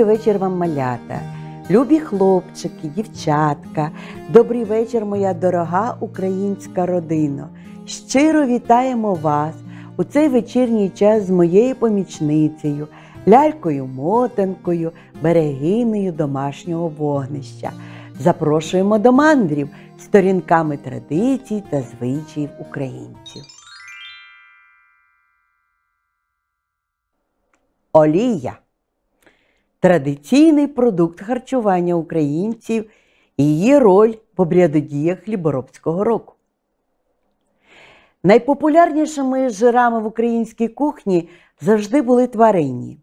Добрий вечір вам, малята, любі хлопчики, дівчатка. Добрий вечір, моя дорога українська родина. Щиро вітаємо вас у цей вечірній час з моєю помічницею, лялькою мотанкою, берегиною домашнього вогнища. Запрошуємо до мандрів сторінками традицій та звичаїв українців. Олія традиційний продукт харчування українців і її роль в обрядодіях хліборобського року. Найпопулярнішими жирами в українській кухні завжди були тварині: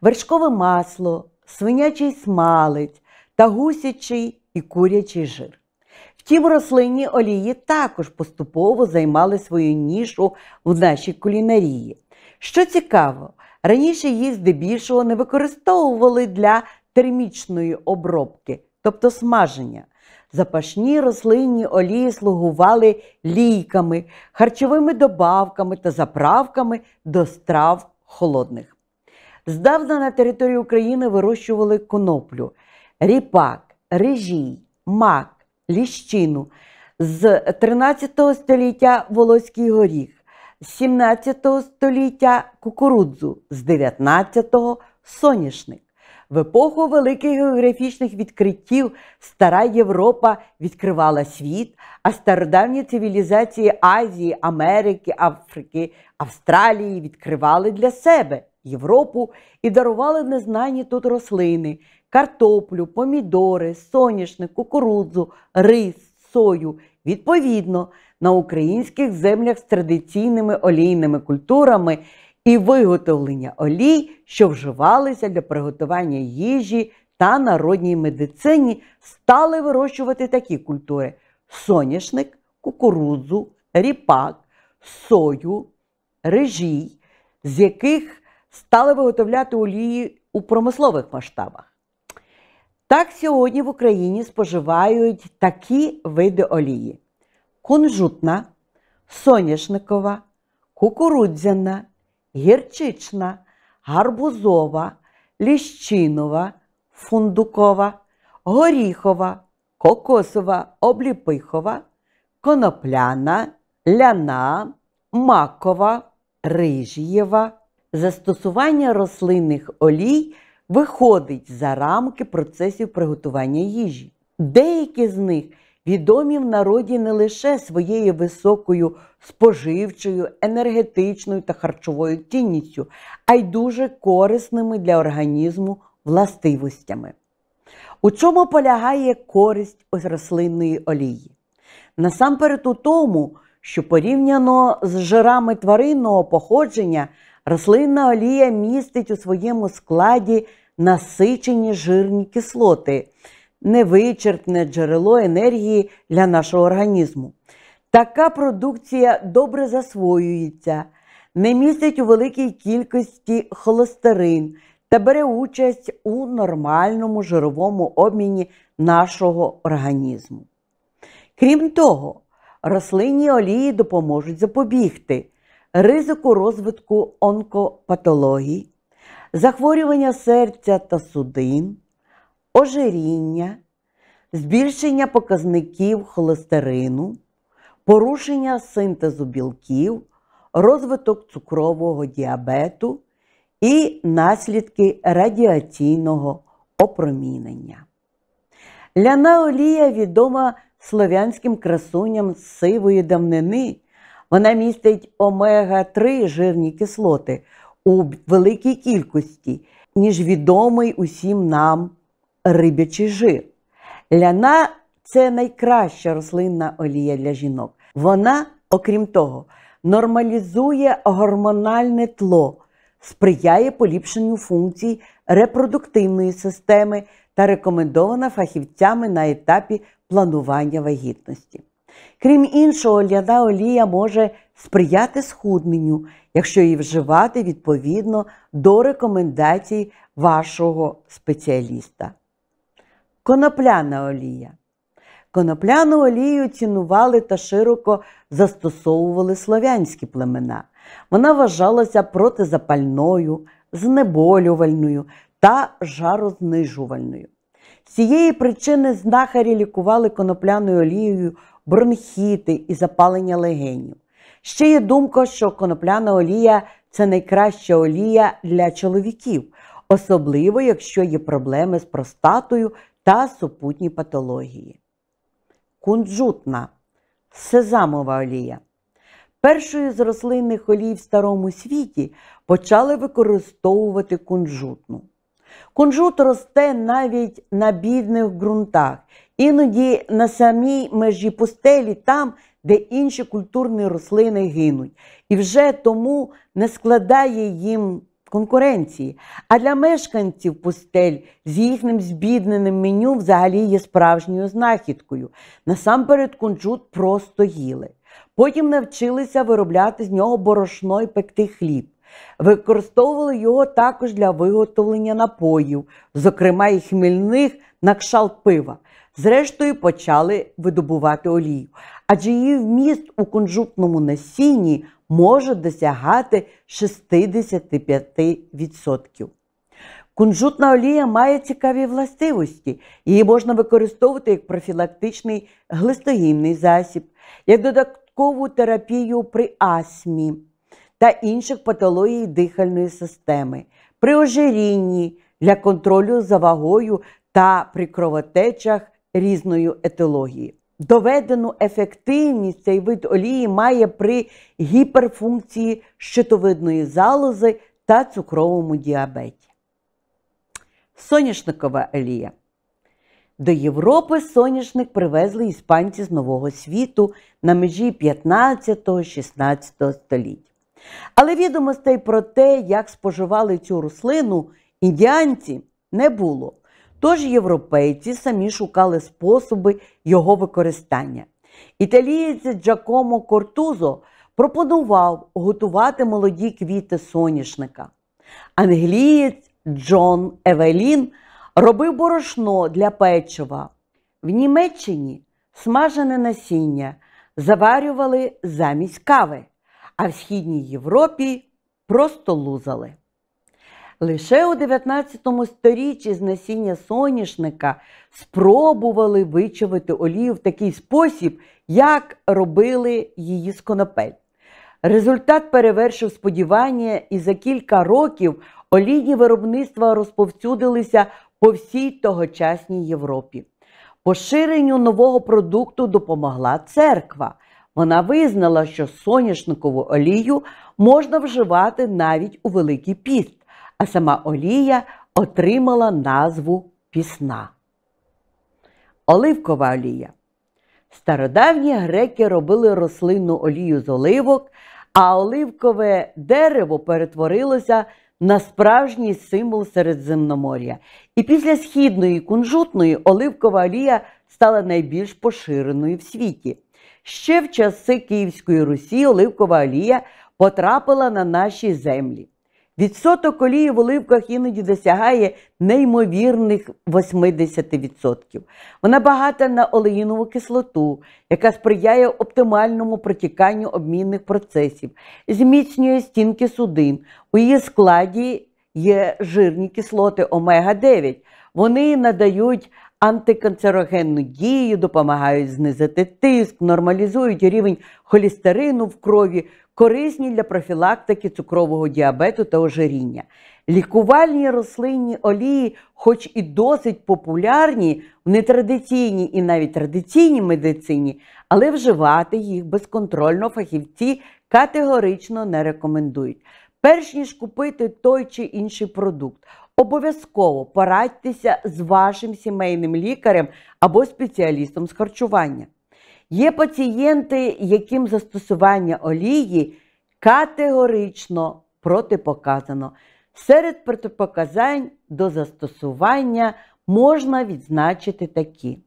вершкове масло, свинячий смалець та гусячий і курячий жир. Втім, рослинні олії також поступово займали свою нішу в нашій кулінарії. Що цікаво, Раніше її здебільшого не використовували для термічної обробки, тобто смаження. Запашні рослинні олії слугували лійками, харчовими добавками та заправками до страв холодних. Здавна на території України вирощували коноплю, ріпак, режій, мак, ліщину з 13 століття Волоський горіх з 17 століття кукурудзу, з 19-го соняшник. В епоху великих географічних відкриттів стара Європа відкривала світ, а стародавні цивілізації Азії, Америки, Африки, Австралії відкривали для себе Європу і дарували незнані тут рослини, картоплю, помідори, соняшник, кукурудзу, рис, сою. Відповідно, на українських землях з традиційними олійними культурами і виготовлення олій, що вживалися для приготування їжі та народній медицині, стали вирощувати такі культури: соняшник, кукурудзу, ріпак, сою, режій, з яких стали виготовляти олії у промислових масштабах. Так, сьогодні в Україні споживають такі види олії: кунжутна, соняшникова, кукурудзяна, гірчична, гарбузова, ліщинова, фундукова, горіхова, кокосова, обліпихова, конопляна, ляна, макова, рижієва. Застосування рослинних олій виходить за рамки процесів приготування їжі. Деякі з них відомі в народі не лише своєю високою споживчою, енергетичною та харчовою цінністю, а й дуже корисними для організму властивостями. У чому полягає користь ось рослинної олії? Насамперед у тому, що порівняно з жирами тваринного походження, рослинна олія містить у своєму складі насичені жирні кислоти невичерпне джерело енергії для нашого організму. Така продукція добре засвоюється, не містить у великій кількості холестерин та бере участь у нормальному жировому обміні нашого організму. Крім того, рослинні олії допоможуть запобігти ризику розвитку онкопатологій, захворювання серця та судин, ожиріння, збільшення показників холестерину, порушення синтезу білків, розвиток цукрового діабету і наслідки радіаційного опромінення. Ляна олія відома слов'янським красуням сивої давнини. Вона містить омега-3 жирні кислоти у великій кількості, ніж відомий усім нам рибячий жир. Ляна це найкраща рослинна олія для жінок. Вона, окрім того, нормалізує гормональне тло, сприяє поліпшенню функцій репродуктивної системи та рекомендована фахівцями на етапі планування вагітності. Крім іншого, ляна олія може сприяти схудненню, якщо її вживати відповідно до рекомендацій вашого спеціаліста конопляна олія. Конопляну олію цінували та широко застосовували слов'янські племена. Вона вважалася протизапальною, знеболювальною та жарознижувальною. З цієї причини знахарі лікували конопляною олією бронхіти і запалення легенів. Ще є думка, що конопляна олія це найкраща олія для чоловіків, особливо якщо є проблеми з простатою та супутні патології. Кунжутна сезамова олія. Першою з рослинних олій в Старому світі почали використовувати кунжутну. Кунжут росте навіть на бідних ґрунтах, іноді на самій межі пустелі, там, де інші культурні рослини гинуть, і вже тому не складає їм конкуренції. А для мешканців пустель з їхнім збідненим меню взагалі є справжньою знахідкою. Насамперед кунжут просто їли. Потім навчилися виробляти з нього борошно і пекти хліб. Використовували його також для виготовлення напоїв, зокрема і хмільних на кшал пива. Зрештою, почали видобувати олію, адже її вміст у кунжутному насінні можуть досягати 65%. Кунжутна олія має цікаві властивості, її можна використовувати як профілактичний глистогінний засіб, як додаткову терапію при астмі та інших патологій дихальної системи, при ожирінні для контролю за вагою та при кровотечах різної етології. Доведену ефективність цей вид олії має при гіперфункції щитовидної залози та цукровому діабеті. Соняшникова олія. До Європи соняшник привезли іспанці з Нового світу на межі 15-16 століть. Але відомостей про те, як споживали цю рослину, індіанці не було. Тож європейці самі шукали способи його використання. Італієць Джакомо Кортузо пропонував готувати молоді квіти соняшника. Англієць Джон Евелін робив борошно для печива. В Німеччині смажене насіння заварювали замість кави, а в Східній Європі просто лузали. Лише у 19 сторіччі з насіння соняшника спробували вичавити олію в такий спосіб, як робили її з конопель. Результат перевершив сподівання, і за кілька років олійні виробництва розповсюдилися по всій тогочасній Європі. Поширенню нового продукту допомогла церква. Вона визнала, що соняшникову олію можна вживати навіть у Великий піст а сама олія отримала назву пісна. Оливкова олія. Стародавні греки робили рослинну олію з оливок, а оливкове дерево перетворилося на справжній символ Середземномор'я. І після східної кунжутної оливкова олія стала найбільш поширеною в світі. Ще в часи Київської Русі оливкова олія потрапила на наші землі. Відсоток олії в оливках іноді досягає неймовірних 80%. Вона багата на олеїнову кислоту, яка сприяє оптимальному протіканню обмінних процесів, зміцнює стінки судин. У її складі є жирні кислоти омега-9. Вони надають антиканцерогенну дію, допомагають знизити тиск, нормалізують рівень холістерину в крові, корисні для профілактики цукрового діабету та ожиріння. Лікувальні рослинні олії, хоч і досить популярні в нетрадиційній і навіть традиційній медицині, але вживати їх безконтрольно фахівці категорично не рекомендують. Перш ніж купити той чи інший продукт, обов'язково порадьтеся з вашим сімейним лікарем або спеціалістом з харчування. Є пацієнти, яким застосування олії категорично протипоказано. Серед протипоказань до застосування можна відзначити такі: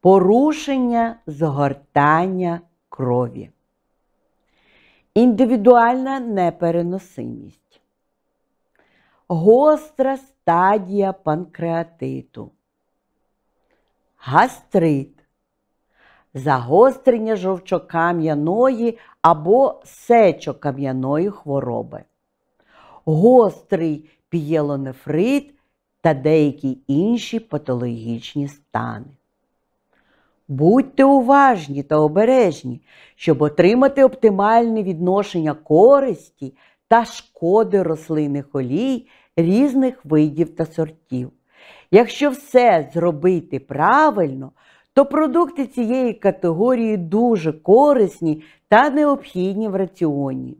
порушення згортання крові, індивідуальна непереносимість, гостра стадія панкреатиту, гастрит загострення жовчокам'яної або сечокам'яної хвороби, гострий пієлонефрит та деякі інші патологічні стани. Будьте уважні та обережні, щоб отримати оптимальне відношення користі та шкоди рослинних олій різних видів та сортів. Якщо все зробити правильно, то продукти цієї категорії дуже корисні та необхідні в раціоні.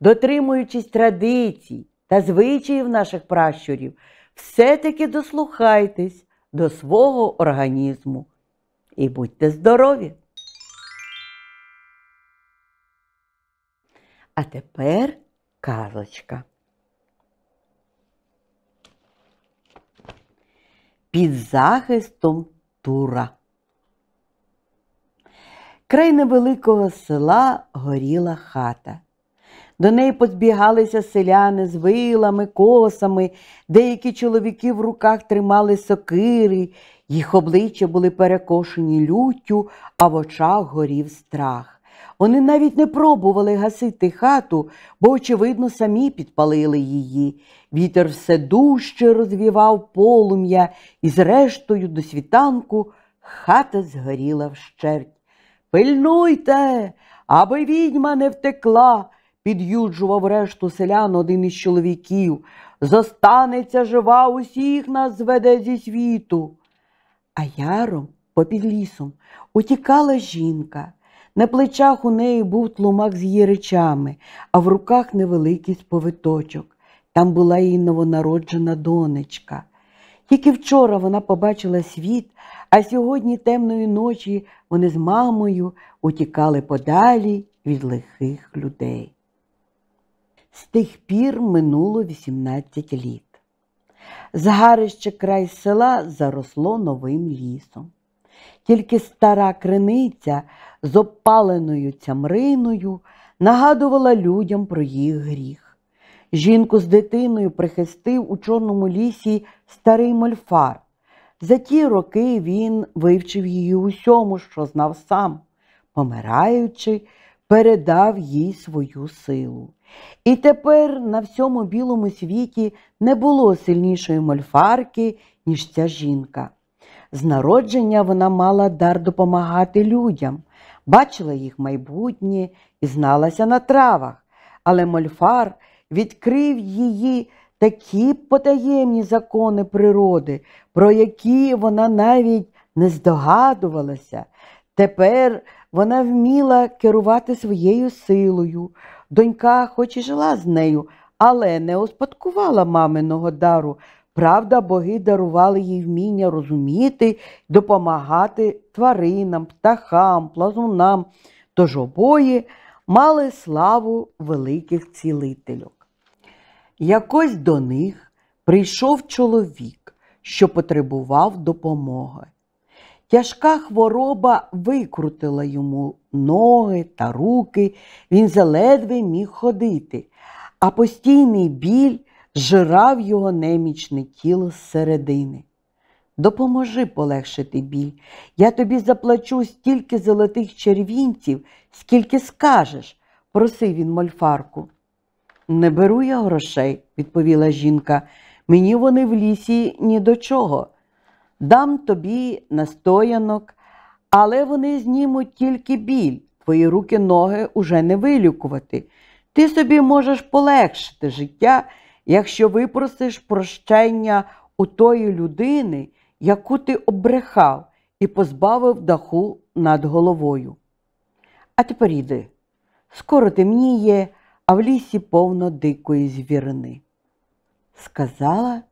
Дотримуючись традицій та звичаїв наших пращурів, все-таки дослухайтесь до свого організму і будьте здорові! А тепер казочка. Під захистом тура край невеликого села горіла хата. До неї позбігалися селяни з вилами, косами, деякі чоловіки в руках тримали сокири, їх обличчя були перекошені люттю, а в очах горів страх. Вони навіть не пробували гасити хату, бо, очевидно, самі підпалили її. Вітер все дужче розвівав полум'я, і, зрештою, до світанку хата згоріла вщерть. Пильнуйте, аби відьма не втекла, під'юджував решту селян один із чоловіків. Зостанеться жива, усіх нас зведе зі світу. А яром, попід лісом, утікала жінка. На плечах у неї був тлумак з її речами, а в руках невеликий сповиточок. Там була її новонароджена донечка. Тільки вчора вона побачила світ, а сьогодні темної ночі вони з мамою утікали подалі від лихих людей. З тих пір минуло 18 літ. Згарище край села заросло новим лісом. Тільки стара криниця з опаленою цямриною нагадувала людям про їх гріх. Жінку з дитиною прихистив у Чорному лісі старий мольфар. За ті роки він вивчив її усьому, що знав сам, помираючи, передав їй свою силу. І тепер на всьому білому світі не було сильнішої мольфарки, ніж ця жінка. З народження вона мала дар допомагати людям, бачила їх майбутнє і зналася на травах, але мольфар відкрив її такі потаємні закони природи, про які вона навіть не здогадувалася. Тепер вона вміла керувати своєю силою. Донька, хоч і жила з нею, але не успадкувала маминого дару. Правда, боги дарували їй вміння розуміти допомагати тваринам, птахам, плазунам, тож обоє мали славу великих цілителів. Якось до них прийшов чоловік, що потребував допомоги. Тяжка хвороба викрутила йому ноги та руки, він заледве міг ходити, а постійний біль жирав його немічне тіло зсередини. Допоможи полегшити біль. Я тобі заплачу стільки золотих червінців, скільки скажеш, просив він мольфарку. Не беру я грошей, відповіла жінка. Мені вони в лісі ні до чого. Дам тобі настоянок, але вони знімуть тільки біль, твої руки, ноги уже не вилікувати. Ти собі можеш полегшити життя, якщо випросиш прощення у тої людини, яку ти обрехав і позбавив даху над головою. А тепер іди. Скоро темніє, а в лісі повно дикої звірини. Сказала,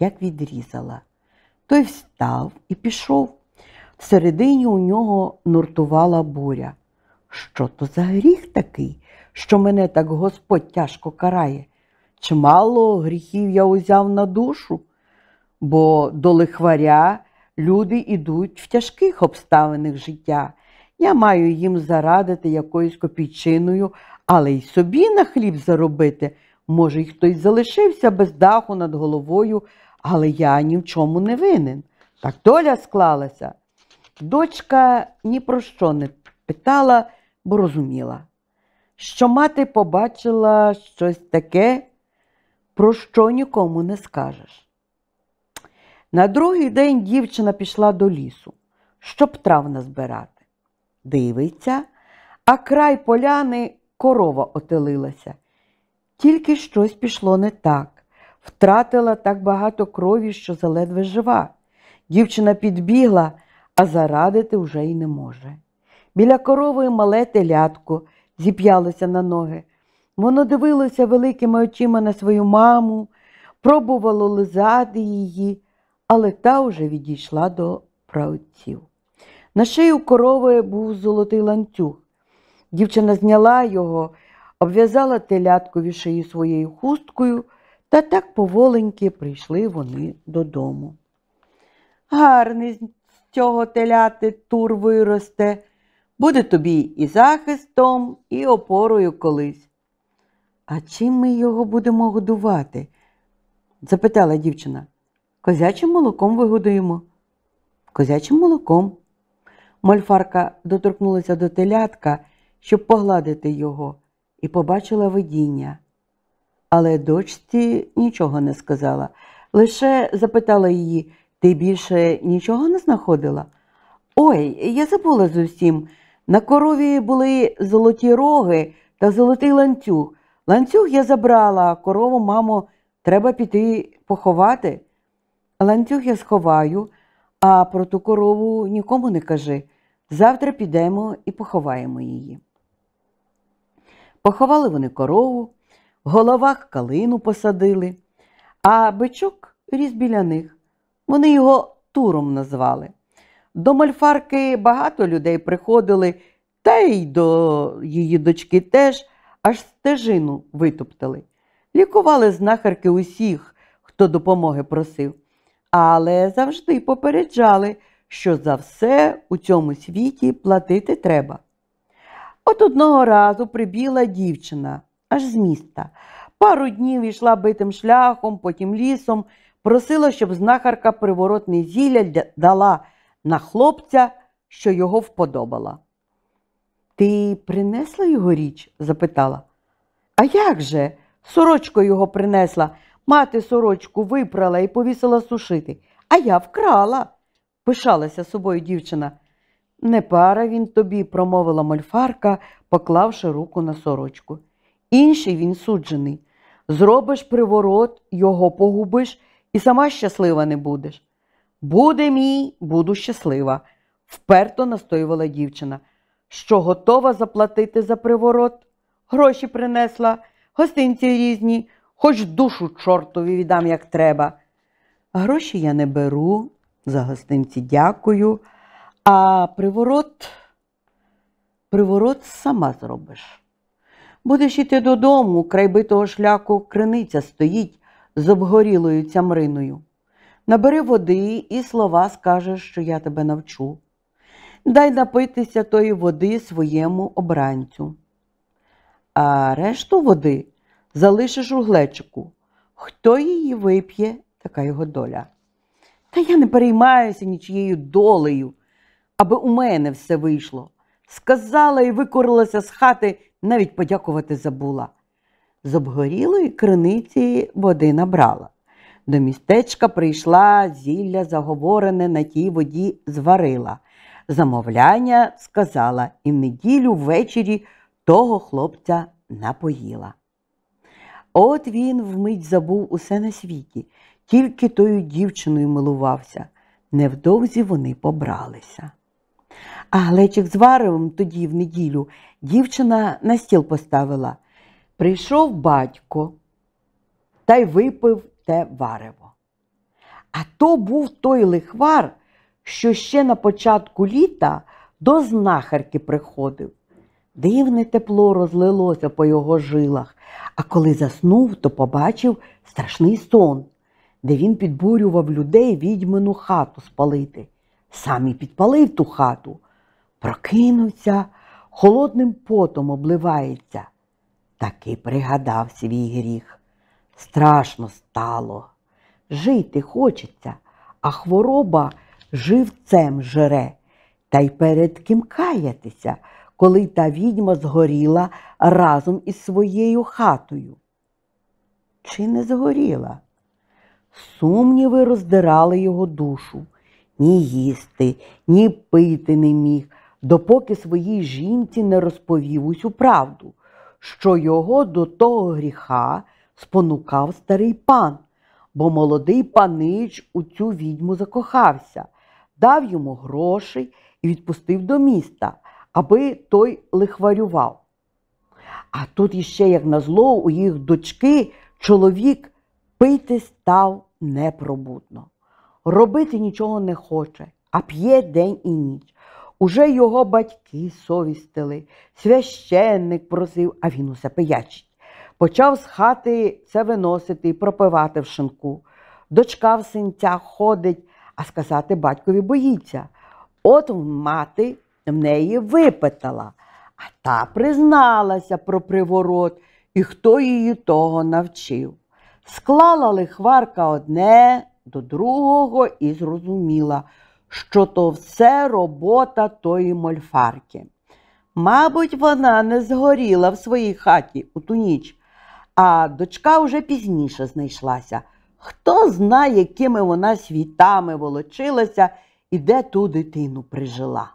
як відрізала. Той встав і пішов. Всередині у нього нуртувала буря. Що то за гріх такий, що мене так Господь тяжко карає? Чимало гріхів я узяв на душу, бо до лихваря люди ідуть в тяжких обставинах життя. Я маю їм зарадити якоюсь копійчиною але й собі на хліб заробити. Може, й хтось залишився без даху над головою, але я ні в чому не винен. Так доля склалася. Дочка ні про що не питала, бо розуміла, що мати побачила щось таке, про що нікому не скажеш. На другий день дівчина пішла до лісу, щоб трав назбирати. Дивиться, а край поляни корова отелилася. Тільки щось пішло не так. Втратила так багато крові, що заледве жива. Дівчина підбігла, а зарадити вже й не може. Біля корови мале телятко зіп'ялося на ноги. Воно дивилося великими очима на свою маму, пробувало лизати її, але та вже відійшла до праотців. На шию корови був золотий ланцюг. Дівчина зняла його, обв'язала теляткові шиї своєю хусткою, та так поволеньки прийшли вони додому. Гарний з цього теляти тур виросте, буде тобі і захистом, і опорою колись. А чим ми його будемо годувати? запитала дівчина. Козячим молоком вигодуємо. Козячим молоком. Мольфарка доторкнулася до телятка щоб погладити його, і побачила видіння. Але дочці нічого не сказала, лише запитала її ти більше нічого не знаходила? Ой, я забула з усім. На корові були золоті роги та золотий ланцюг. Ланцюг я забрала, корову, мамо, треба піти поховати. Ланцюг я сховаю, а про ту корову нікому не кажи. Завтра підемо і поховаємо її. Поховали вони корову, в головах калину посадили, а бичок ріс біля них. Вони його туром назвали. До мальфарки багато людей приходили, та й до її дочки теж аж стежину витоптали. Лікували знахарки усіх, хто допомоги просив, але завжди попереджали, що за все у цьому світі платити треба. От одного разу прибігла дівчина аж з міста. Пару днів йшла битим шляхом, потім лісом, просила, щоб знахарка приворотне зілля дала на хлопця, що його вподобала. Ти принесла його річ? запитала. А як же? Сорочку його принесла. Мати сорочку випрала і повісила сушити. А я вкрала, пишалася собою дівчина. Не пара він тобі, промовила мольфарка, поклавши руку на сорочку. Інший він суджений. Зробиш приворот, його погубиш і сама щаслива не будеш. Буде мій, буду щаслива, вперто настоювала дівчина, що готова заплатити за приворот. Гроші принесла, гостинці різні, хоч душу чортові віддам, як треба. Гроші я не беру, за гостинці дякую. А приворот, приворот сама зробиш. Будеш іти додому, край битого шляху криниця стоїть з обгорілою цямриною. Набери води і слова скажеш, що я тебе навчу. Дай напитися тої води своєму обранцю. А решту води залишиш у глечику. Хто її вип'є, така його доля. Та я не переймаюся нічією долею, аби у мене все вийшло. Сказала і викорилася з хати, навіть подякувати забула. З обгорілої криниці води набрала. До містечка прийшла зілля заговорене на тій воді зварила. Замовляння сказала і в неділю ввечері того хлопця напоїла. От він вмить забув усе на світі, тільки тою дівчиною милувався. Невдовзі вони побралися. А глечик з варевом тоді, в неділю, дівчина на стіл поставила. Прийшов батько та й випив те варево. А то був той лихвар, що ще на початку літа до знахарки приходив. Дивне тепло розлилося по його жилах, а коли заснув, то побачив страшний сон, де він підбурював людей відьмину хату спалити сам і підпалив ту хату, прокинувся, холодним потом обливається. Таки пригадав свій гріх. Страшно стало. Жити хочеться, а хвороба живцем жре Та й перед ким каятися, коли та відьма згоріла разом із своєю хатою. Чи не згоріла? Сумніви роздирали його душу ні їсти, ні пити не міг, допоки своїй жінці не розповів усю правду, що його до того гріха спонукав старий пан, бо молодий панич у цю відьму закохався, дав йому грошей і відпустив до міста, аби той лихварював. А тут іще, як назло, у їх дочки чоловік пити став непробутно робити нічого не хоче, а п'є день і ніч. Уже його батьки совістили, священник просив, а він усе пиячить. Почав з хати це виносити і пропивати в шинку. Дочка в синцях ходить, а сказати батькові боїться. От мати в неї випитала, а та призналася про приворот і хто її того навчив. Склала лихварка одне, до другого і зрозуміла, що то все робота тої мольфарки. Мабуть, вона не згоріла в своїй хаті у ту ніч, а дочка вже пізніше знайшлася. Хто знає, якими вона світами волочилася і де ту дитину прижила.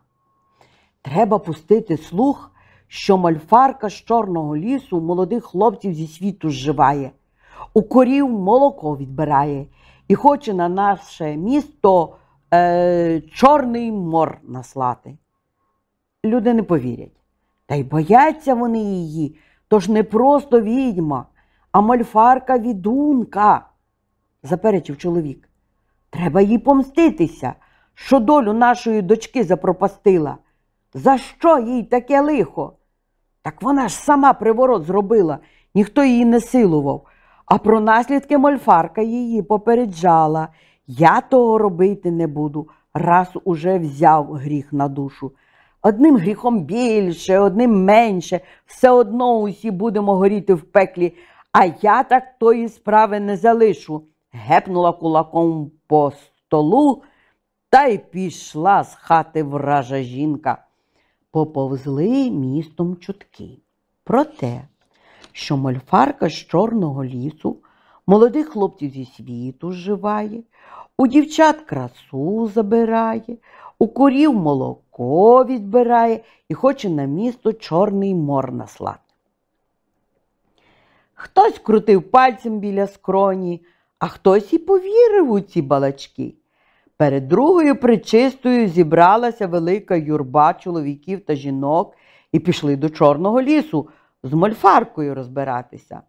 Треба пустити слух, що мольфарка з Чорного лісу молодих хлопців зі світу зживає, у корів молоко відбирає і хоче на наше місто е, Чорний мор наслати. Люди не повірять. Та й бояться вони її, тож не просто відьма, а мальфарка відунка, заперечив чоловік. Треба їй помститися, що долю нашої дочки запропастила. За що їй таке лихо? Так вона ж сама приворот зробила, ніхто її не силував. А про наслідки мольфарка її попереджала. Я того робити не буду, раз уже взяв гріх на душу. Одним гріхом більше, одним менше, все одно усі будемо горіти в пеклі, а я так тої справи не залишу. Гепнула кулаком по столу та й пішла з хати вража жінка. Поповзли містом чутки. Проте що мольфарка з Чорного лісу, молодих хлопців зі світу зживає, у дівчат красу забирає, у корів молоко відбирає і хоче на місто Чорний мор наслати. Хтось крутив пальцем біля скроні, а хтось і повірив у ці балачки. Перед другою причистою зібралася велика юрба чоловіків та жінок і пішли до Чорного лісу з мольфаркою розбиратися.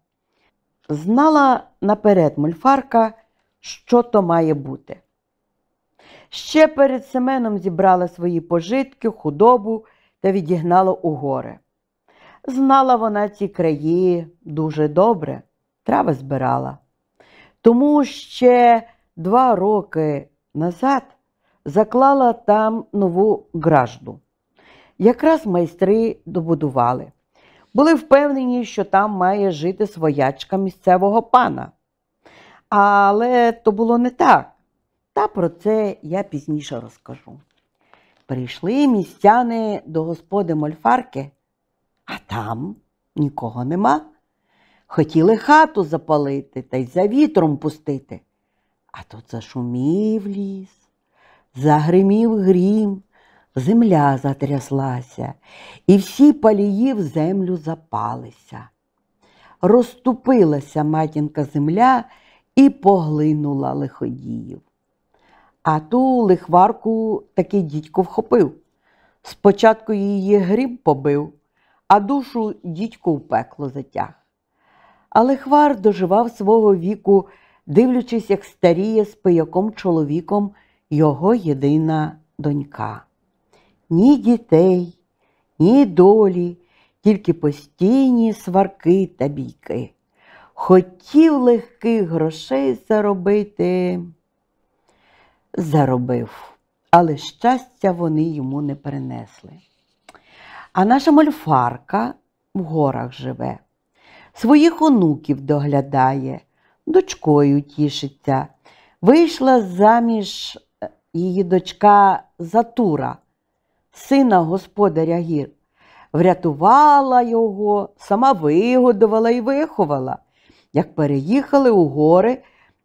Знала наперед мольфарка, що то має бути. Ще перед Семеном зібрала свої пожитки, худобу та відігнала у гори. Знала вона ці краї дуже добре, трави збирала. Тому ще два роки назад заклала там нову гражду. Якраз майстри добудували були впевнені, що там має жити своячка місцевого пана. Але то було не так. Та про це я пізніше розкажу. Прийшли містяни до господи мольфарки, а там нікого нема. Хотіли хату запалити та й за вітром пустити. А тут зашумів ліс, загримів грім, земля затряслася, і всі палії в землю запалися. Розступилася матінка земля і поглинула лиходіїв. А ту лихварку таки дідько вхопив. Спочатку її гріб побив, а душу дідько в пекло затяг. А лихвар доживав свого віку, дивлячись, як старіє з пияком чоловіком його єдина донька ні дітей, ні долі, тільки постійні сварки та бійки. Хотів легких грошей заробити, заробив, але щастя вони йому не принесли. А наша мольфарка в горах живе, своїх онуків доглядає, дочкою тішиться. Вийшла заміж е, її дочка Затура, сина господаря гір. Врятувала його, сама вигодувала і виховала. Як переїхали у гори,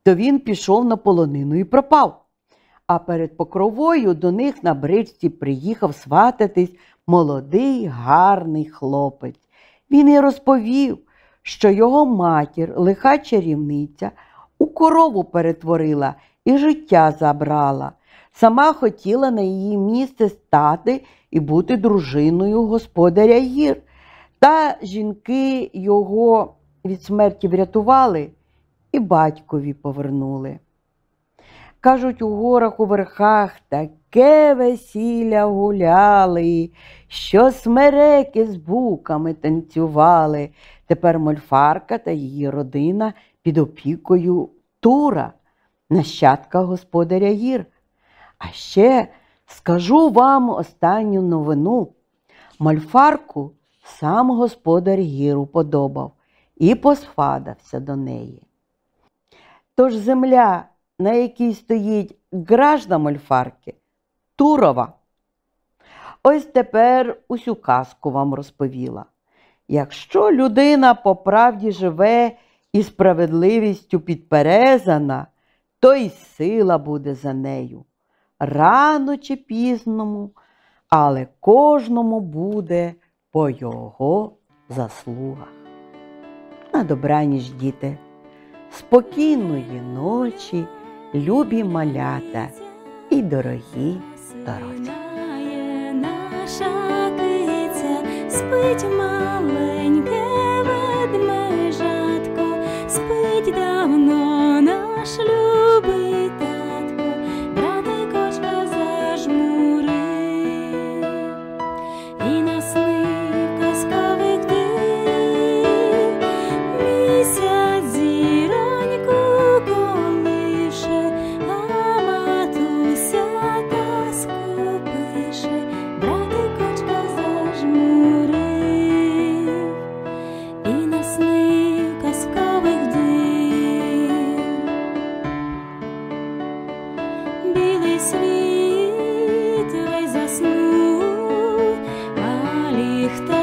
то він пішов на полонину і пропав. А перед покровою до них на бричці приїхав свататись молодий гарний хлопець. Він і розповів, що його матір, лиха чарівниця, у корову перетворила і життя забрала. Сама хотіла на її місце стати і бути дружиною господаря гір. Та жінки його від смерті врятували і батькові повернули. Кажуть, у горах у верхах таке весілля гуляли, що смереки з буками танцювали. Тепер мольфарка та її родина під опікою Тура, нащадка господаря гір. А ще скажу вам останню новину. Мольфарку сам господар гіру подобав і посфадався до неї. Тож земля, на якій стоїть гражда мольфарки, Турова. Ось тепер усю казку вам розповіла. Якщо людина по правді живе і справедливістю підперезана, то й сила буде за нею рано чи пізному, але кожному буде по його заслугах. На добраніч, діти, спокійної ночі, любі малята і дорогі дорослі. спить маленьке ведмежатко, спить давно наш люб. ліхта.